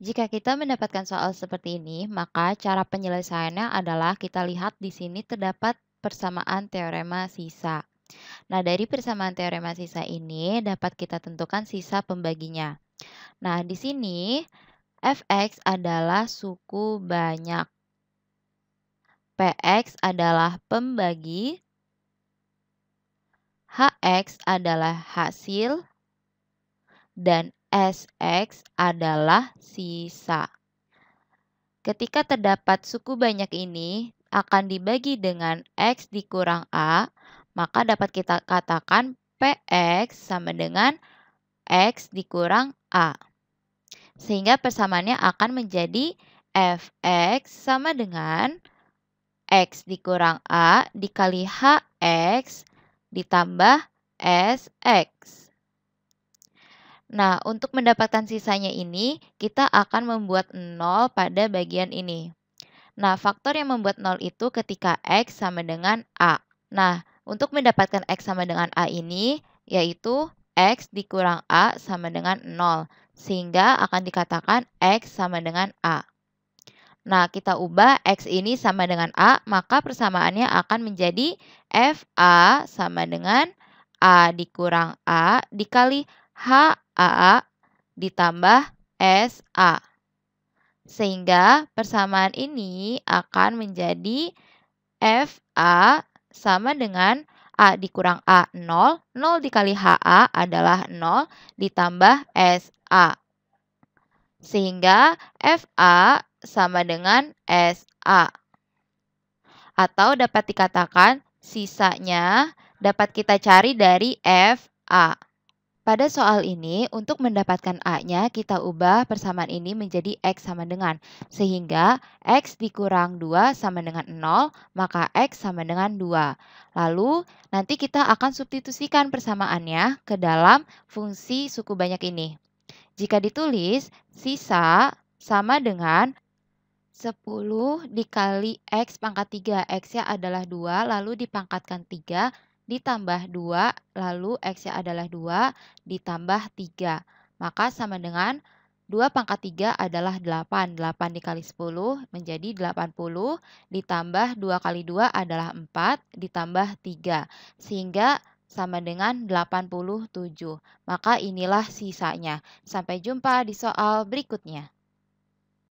Jika kita mendapatkan soal seperti ini, maka cara penyelesaiannya adalah kita lihat di sini terdapat persamaan teorema sisa. Nah, dari persamaan teorema sisa ini dapat kita tentukan sisa pembaginya. Nah, di sini fx adalah suku banyak. px adalah pembagi. hx adalah hasil dan SX adalah sisa. Ketika terdapat suku banyak ini akan dibagi dengan X dikurang A, maka dapat kita katakan PX sama dengan X dikurang A. Sehingga persamaannya akan menjadi Fx sama dengan X dikurang A dikali HX ditambah SX. Nah, untuk mendapatkan sisanya ini, kita akan membuat 0 pada bagian ini. Nah, faktor yang membuat 0 itu ketika X sama dengan A. Nah, untuk mendapatkan X sama dengan A ini, yaitu X dikurang A sama dengan 0, sehingga akan dikatakan X sama dengan A. Nah, kita ubah X ini sama dengan A, maka persamaannya akan menjadi FA sama dengan A dikurang A dikali H AA ditambah SA. Sehingga persamaan ini akan menjadi FA sama dengan A dikurang A 0, 0 dikali HA adalah 0 ditambah SA. Sehingga FA sama dengan SA. Atau dapat dikatakan sisanya dapat kita cari dari FA. Pada soal ini, untuk mendapatkan A-nya, kita ubah persamaan ini menjadi X sama dengan. Sehingga X dikurang 2 sama dengan 0, maka X sama dengan 2. Lalu, nanti kita akan substitusikan persamaannya ke dalam fungsi suku banyak ini. Jika ditulis, sisa sama dengan 10 dikali X pangkat 3. X-nya adalah 2, lalu dipangkatkan 3, ditambah 2, lalu X-nya adalah 2, ditambah 3. Maka sama dengan 2 pangkat 3 adalah 8. 8 dikali 10 menjadi 80, ditambah 2 kali 2 adalah 4, ditambah 3. Sehingga sama dengan 87. Maka inilah sisanya. Sampai jumpa di soal berikutnya.